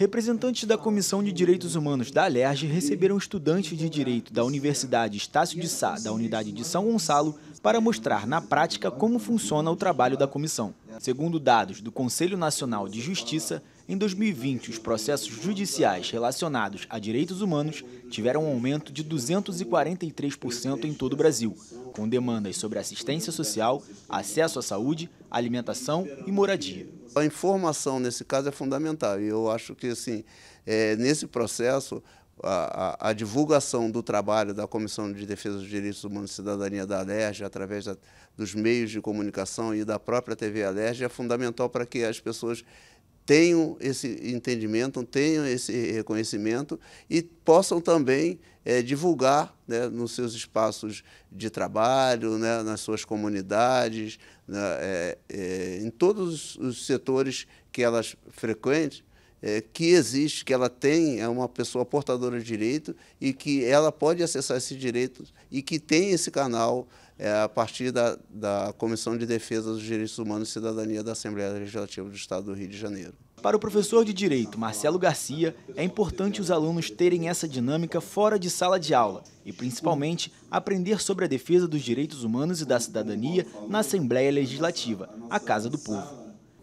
Representantes da Comissão de Direitos Humanos da Alerj receberam estudantes de direito da Universidade Estácio de Sá, da unidade de São Gonçalo, para mostrar na prática como funciona o trabalho da comissão. Segundo dados do Conselho Nacional de Justiça, em 2020, os processos judiciais relacionados a direitos humanos tiveram um aumento de 243% em todo o Brasil, com demandas sobre assistência social, acesso à saúde, alimentação e moradia. A informação nesse caso é fundamental e eu acho que assim, é, nesse processo a, a, a, divulgação do trabalho da Comissão de Defesa dos Direitos Humanos e Cidadania da Alerj, através da, dos meios de comunicação e da própria TV Alerj, é fundamental para que as pessoas tenham esse entendimento, tenham esse reconhecimento e possam também é, divulgar né, nos seus espaços de trabalho, né, nas suas comunidades, né, é, é, em todos os setores que elas frequentem, é, que existe, que ela tem, é uma pessoa portadora de direito e que ela pode acessar esses direitos e que tem esse canal é, a partir da, da Comissão de Defesa dos Direitos Humanos e Cidadania da Assembleia Legislativa do Estado do Rio de Janeiro. Para o professor de Direito, Marcelo Garcia, é importante os alunos terem essa dinâmica fora de sala de aula e, principalmente, aprender sobre a defesa dos direitos humanos e da cidadania na Assembleia Legislativa, a Casa do Povo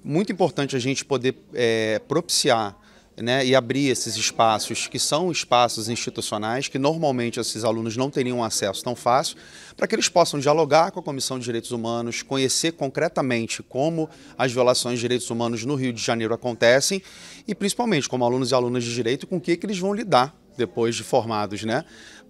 muito importante a gente poder é, propiciar né, e abrir esses espaços, que são espaços institucionais, que normalmente esses alunos não teriam acesso tão fácil, para que eles possam dialogar com a Comissão de Direitos Humanos, conhecer concretamente como as violações de direitos humanos no Rio de Janeiro acontecem e, principalmente, como alunos e alunas de direito, com o que, que eles vão lidar depois de formados, né?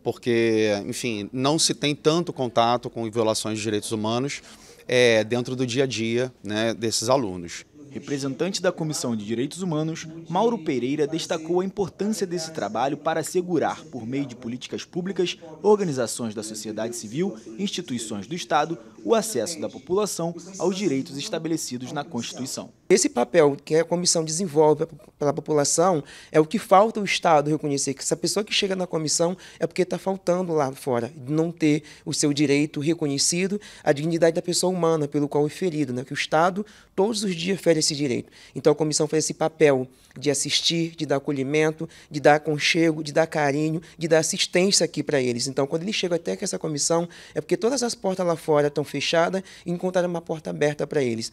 Porque, enfim, não se tem tanto contato com violações de direitos humanos é, dentro do dia a dia né, desses alunos. Representante da Comissão de Direitos Humanos, Mauro Pereira destacou a importância desse trabalho para assegurar, por meio de políticas públicas, organizações da sociedade civil instituições do Estado, o acesso da população aos direitos estabelecidos na Constituição. Esse papel que a comissão desenvolve para a população é o que falta o Estado reconhecer, que essa pessoa que chega na comissão é porque está faltando lá fora, não ter o seu direito reconhecido, a dignidade da pessoa humana pelo qual é ferido, né? que o Estado todos os dias fere esse direito. Então a comissão fez esse papel de assistir, de dar acolhimento, de dar aconchego, de dar carinho, de dar assistência aqui para eles. Então quando eles chegam até que essa comissão é porque todas as portas lá fora estão fechadas e encontraram uma porta aberta para eles.